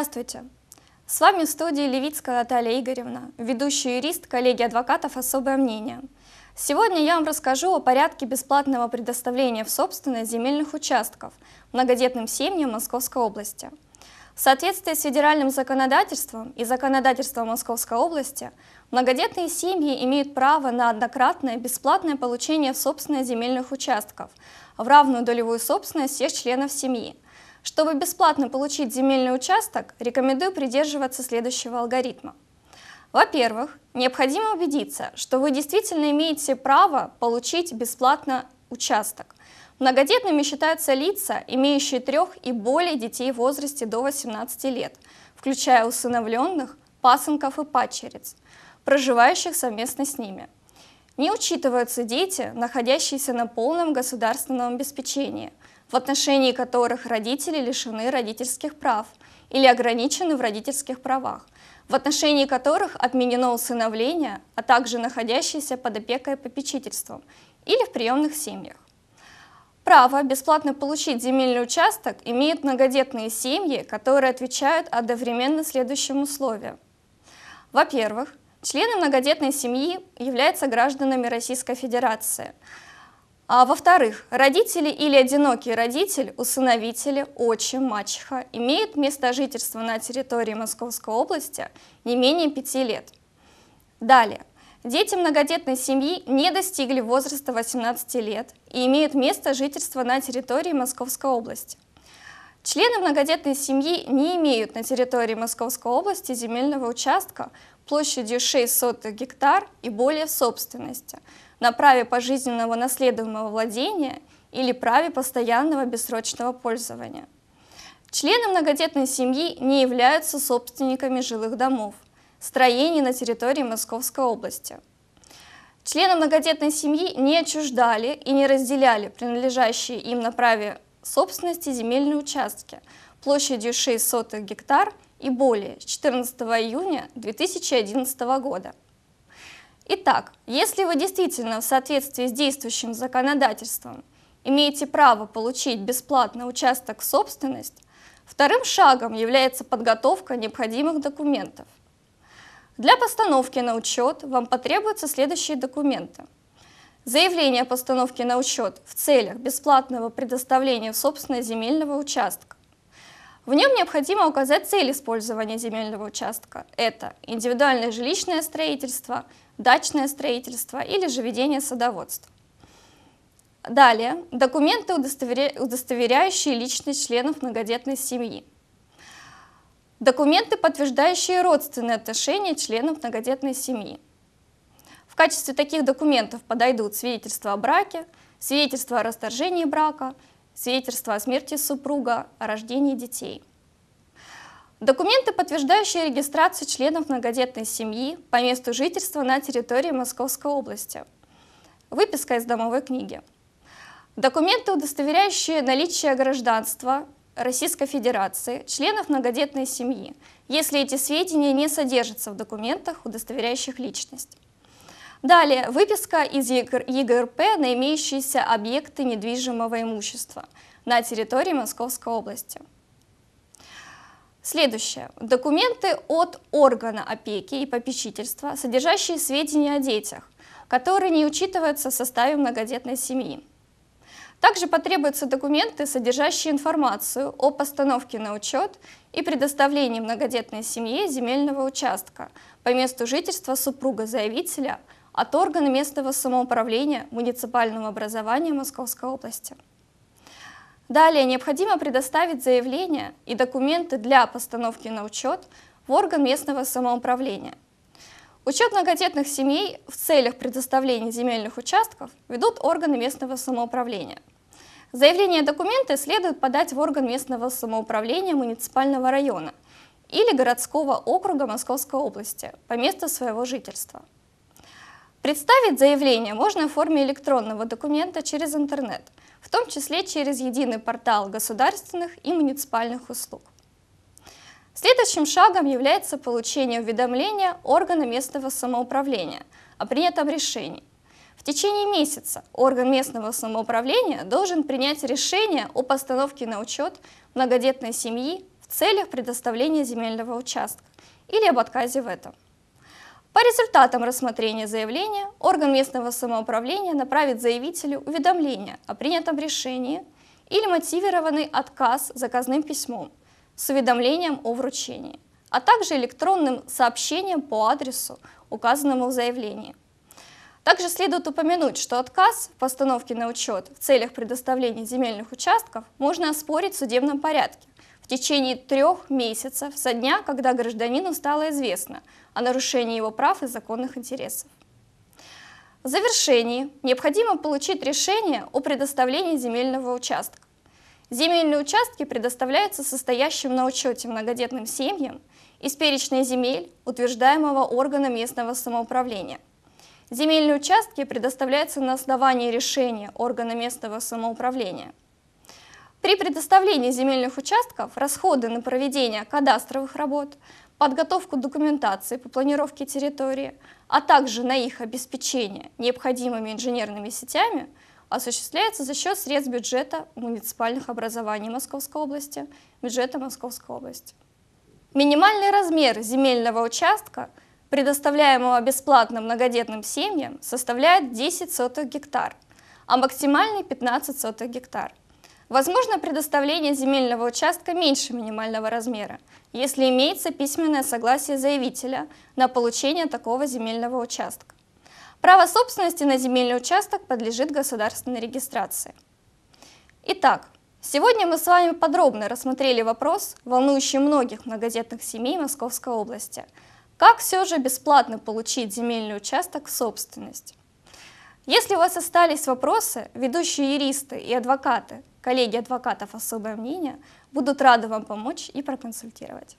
Здравствуйте! С вами в студии Левицкая Наталья Игоревна, ведущий юрист коллегии адвокатов «Особое мнение». Сегодня я вам расскажу о порядке бесплатного предоставления в собственность земельных участков многодетным семьям Московской области. В соответствии с федеральным законодательством и законодательством Московской области, многодетные семьи имеют право на однократное бесплатное получение в собственность земельных участков в равную долевую собственность всех членов семьи – чтобы бесплатно получить земельный участок, рекомендую придерживаться следующего алгоритма. Во-первых, необходимо убедиться, что вы действительно имеете право получить бесплатно участок. Многодетными считаются лица, имеющие трех и более детей в возрасте до 18 лет, включая усыновленных, пасынков и падчериц, проживающих совместно с ними. Не учитываются дети, находящиеся на полном государственном обеспечении – в отношении которых родители лишены родительских прав или ограничены в родительских правах, в отношении которых отменено усыновление, а также находящиеся под опекой и попечительством или в приемных семьях. Право бесплатно получить земельный участок имеют многодетные семьи, которые отвечают одновременно следующим условиям. Во-первых, члены многодетной семьи являются гражданами Российской Федерации – а, Во-вторых, родители или одинокий родитель, усыновители, отчим, мачеха имеют место жительства на территории Московской области не менее пяти лет. Далее. Дети многодетной семьи не достигли возраста 18 лет и имеют место жительства на территории Московской области. Члены многодетной семьи не имеют на территории Московской области земельного участка площадью 6 гектар и более в собственности – на праве пожизненного наследуемого владения или праве постоянного бессрочного пользования. Члены многодетной семьи не являются собственниками жилых домов, строений на территории Московской области. Члены многодетной семьи не отчуждали и не разделяли принадлежащие им на праве собственности земельные участки площадью 6 сотых гектар и более с 14 июня 2011 года. Итак, если вы действительно в соответствии с действующим законодательством имеете право получить бесплатно участок в собственность, вторым шагом является подготовка необходимых документов. Для постановки на учет вам потребуются следующие документы. Заявление о постановке на учет в целях бесплатного предоставления в земельного участка. В нем необходимо указать цель использования земельного участка. Это индивидуальное жилищное строительство – дачное строительство или же ведение садоводства. Далее, документы, удостоверяющие личность членов многодетной семьи. Документы, подтверждающие родственные отношения членов многодетной семьи. В качестве таких документов подойдут свидетельства о браке, свидетельства о расторжении брака, свидетельства о смерти супруга, о рождении детей. Документы, подтверждающие регистрацию членов многодетной семьи по месту жительства на территории Московской области. Выписка из домовой книги. Документы, удостоверяющие наличие гражданства Российской Федерации, членов многодетной семьи, если эти сведения не содержатся в документах, удостоверяющих личность. Далее, выписка из ЕГРП на имеющиеся объекты недвижимого имущества на территории Московской области. Следующее. Документы от органа опеки и попечительства, содержащие сведения о детях, которые не учитываются в составе многодетной семьи. Также потребуются документы, содержащие информацию о постановке на учет и предоставлении многодетной семье земельного участка по месту жительства супруга заявителя от органа местного самоуправления муниципального образования Московской области. Далее необходимо предоставить заявление и документы для постановки на учет в орган местного самоуправления. Учет многодетных семей в целях предоставления земельных участков ведут органы местного самоуправления. Заявление и документы следует подать в орган местного самоуправления муниципального района или городского округа Московской области по месту своего жительства. Представить заявление можно в форме электронного документа через интернет – в том числе через единый портал государственных и муниципальных услуг. Следующим шагом является получение уведомления органа местного самоуправления о принятом решении. В течение месяца орган местного самоуправления должен принять решение о постановке на учет многодетной семьи в целях предоставления земельного участка или об отказе в этом. По результатам рассмотрения заявления орган местного самоуправления направит заявителю уведомление о принятом решении или мотивированный отказ заказным письмом с уведомлением о вручении, а также электронным сообщением по адресу, указанному в заявлении. Также следует упомянуть, что отказ в постановке на учет в целях предоставления земельных участков можно оспорить в судебном порядке, течение трех месяцев со дня, когда гражданину стало известно о нарушении его прав и законных интересов. В завершении необходимо получить решение о предоставлении земельного участка. Земельные участки предоставляются состоящим на учете многодетным семьям из перечня земель, утверждаемого органа местного самоуправления. Земельные участки предоставляются на основании решения органа местного самоуправления – при предоставлении земельных участков расходы на проведение кадастровых работ, подготовку документации по планировке территории, а также на их обеспечение необходимыми инженерными сетями осуществляется за счет средств бюджета муниципальных образований Московской области, бюджета Московской области. Минимальный размер земельного участка, предоставляемого бесплатно многодетным семьям, составляет 10 сотых гектар, а максимальный 15 сотых гектар – Возможно предоставление земельного участка меньше минимального размера, если имеется письменное согласие заявителя на получение такого земельного участка. Право собственности на земельный участок подлежит государственной регистрации. Итак, сегодня мы с вами подробно рассмотрели вопрос, волнующий многих многодетных семей Московской области. Как все же бесплатно получить земельный участок в собственность? Если у вас остались вопросы, ведущие юристы и адвокаты, коллеги адвокатов особое мнение, будут рады вам помочь и проконсультировать.